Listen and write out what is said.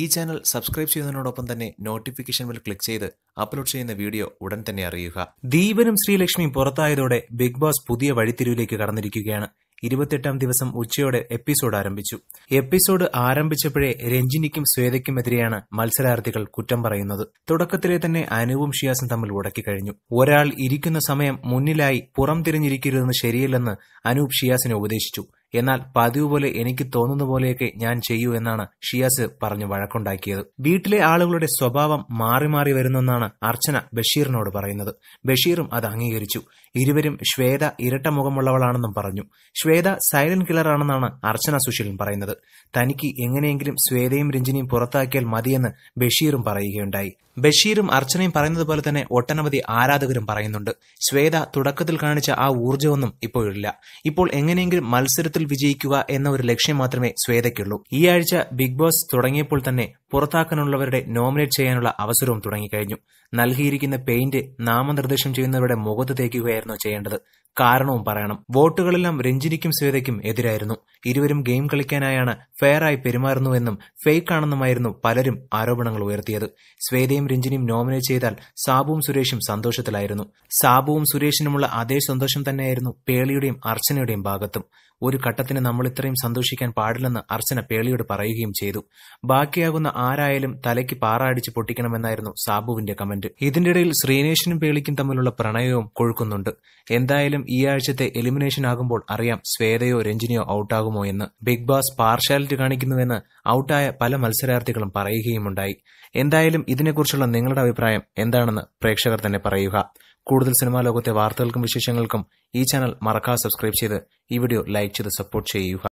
ഈ channel subscribe ചെയ്യുന്നതിനോടൊപ്പം തന്നെ നോട്ടിഫിക്കേഷൻ ബെൽ ക്ലിക്ക് ചെയ്ത് അപ്ലോഡ് ചെയ്യുന്ന വീഡിയോ ഉടൻ തന്നെ അറിയുക ദീപനും ശ്രീലക്ഷ്മിയും പുറത്തായതോടെ ബിഗ് ബോസ് പുതിയ വഴിത്തിരിവിലേക്ക് കടന്നിരിക്കുകയാണ് ഇരുപത്തെട്ടാം ദിവസം ഉച്ചയോടെ എപ്പിസോഡ് ആരംഭിച്ചു എപ്പിസോഡ് ആരംഭിച്ചപ്പോഴേ രഞ്ജിനിക്കും ശ്വേതയ്ക്കുമെതിരെയാണ് മത്സരാർത്ഥികൾ കുറ്റം പറയുന്നത് തുടക്കത്തിലെ തന്നെ അനുവും ഷിയാസും തമ്മിൽ ഉടക്കി കഴിഞ്ഞു ഒരാൾ ഇരിക്കുന്ന സമയം മുന്നിലായി പുറം തിരിഞ്ഞിരിക്കരുതെന്ന് ശരിയല്ലെന്ന് അനൂപ് ഷിയാസിനെ ഉപദേശിച്ചു എന്നാൽ പതിവ് പോലെ എനിക്ക് തോന്നുന്ന പോലെയൊക്കെ ഞാൻ ചെയ്യൂ എന്നാണ് ഷിയാസ് പറഞ്ഞു വഴക്കുണ്ടാക്കിയത് വീട്ടിലെ ആളുകളുടെ സ്വഭാവം മാറി മാറി വരുന്നെന്നാണ് അർച്ചന ബഷീറിനോട് പറയുന്നത് ബഷീറും അത് അംഗീകരിച്ചു ഇരുവരും ശ്വേത ഇരട്ട മുഖമുള്ളവളാണെന്നും പറഞ്ഞു ശ്വേത സൈലന്റ് കില്ലറാണെന്നാണ് അർച്ചന സുശീലൻ പറയുന്നത് തനിക്ക് എങ്ങനെയെങ്കിലും ശ്വേതയും രഞ്ജിനിയും പുറത്താക്കിയാൽ മതിയെന്ന് ബഷീറും പറയുകയുണ്ടായി ബഷീറും അർച്ചനയും പറയുന്നത് പോലെ തന്നെ ഒട്ടനവധി ആരാധകരും പറയുന്നുണ്ട് ശ്വേത തുടക്കത്തിൽ കാണിച്ച ആ ഊർജ്ജമൊന്നും ഇപ്പോഴില്ല ഇപ്പോൾ എങ്ങനെയെങ്കിലും മത്സരത്തിൽ വിജയിക്കുക എന്ന ഒരു ലക്ഷ്യം മാത്രമേ ശ്വേതയ്ക്കുള്ളൂ ഈ ആഴ്ച ബിഗ് ബോസ് തുടങ്ങിയപ്പോൾ തന്നെ പുറത്താക്കാനുള്ളവരുടെ നോമിനേറ്റ് ചെയ്യാനുള്ള അവസരവും തുടങ്ങിക്കഴിഞ്ഞു നൽകിയിരിക്കുന്ന പെയിന്റ് നാമനിർദ്ദേശം ചെയ്യുന്നവരുടെ മുഖത്ത് തേക്കുകയായിരുന്നു ചെയ്യേണ്ടത് കാരണവും പറയണം വോട്ടുകളെല്ലാം രഞ്ജിനിക്കും സ്വേതയ്ക്കും എതിരായിരുന്നു ഇരുവരും ഗെയിം കളിക്കാനായാണ് ഫെയറായി പെരുമാറുന്നുവെന്നും ഫേക്ക് ആണെന്നുമായിരുന്നു പലരും ആരോപണങ്ങൾ ഉയർത്തിയത് സ്വേതയും രഞ്ജിനിയും നോമിനേറ്റ് ചെയ്താൽ സാബുവും സുരേഷും സന്തോഷത്തിലായിരുന്നു സാബുവും സുരേഷിനുമുള്ള അതേ സന്തോഷം തന്നെയായിരുന്നു പേളിയുടെയും അർച്ചനയുടെയും ഭാഗത്തും ഒരു ഘട്ടത്തിന് നമ്മൾ ഇത്രയും സന്തോഷിക്കാൻ പാടില്ലെന്ന് അർച്ചന പേളിയോട് പറയുകയും ചെയ്തു ബാക്കിയാകുന്ന ആരായാലും തലയ്ക്ക് പാറ അടിച്ച് പൊട്ടിക്കണമെന്നായിരുന്നു സാബുവിന്റെ കമന്റ് ഇതിന്റെ ഇടയിൽ ശ്രീനേഷിനും പേളിക്കും തമ്മിലുള്ള പ്രണയവും കൊഴുക്കുന്നുണ്ട് എന്തായാലും ഈ ആഴ്ചത്തെ എലിമിനേഷൻ ആകുമ്പോൾ അറിയാം ശ്വേതയോ രഞ്ജിനിയോ ഔട്ടാകുമോ എന്ന് ബിഗ് ബോസ് പാർഷ്യാലിറ്റി കാണിക്കുന്നുവെന്ന് ഔട്ടായ പല മത്സരാർത്ഥികളും പറയുകയുമുണ്ടായി എന്തായാലും ഇതിനെക്കുറിച്ചുള്ള നിങ്ങളുടെ അഭിപ്രായം എന്താണെന്ന് പ്രേക്ഷകർ തന്നെ പറയുക കൂടുതൽ സിനിമാ ലോകത്തെ വാർത്തകൾക്കും വിശേഷങ്ങൾക്കും ഈ ചാനൽ മറക്കാതെ സബ്സ്ക്രൈബ് ചെയ്ത് ഈ വീഡിയോ ലൈക്ക് ചെയ്ത് സപ്പോർട്ട് ചെയ്യുക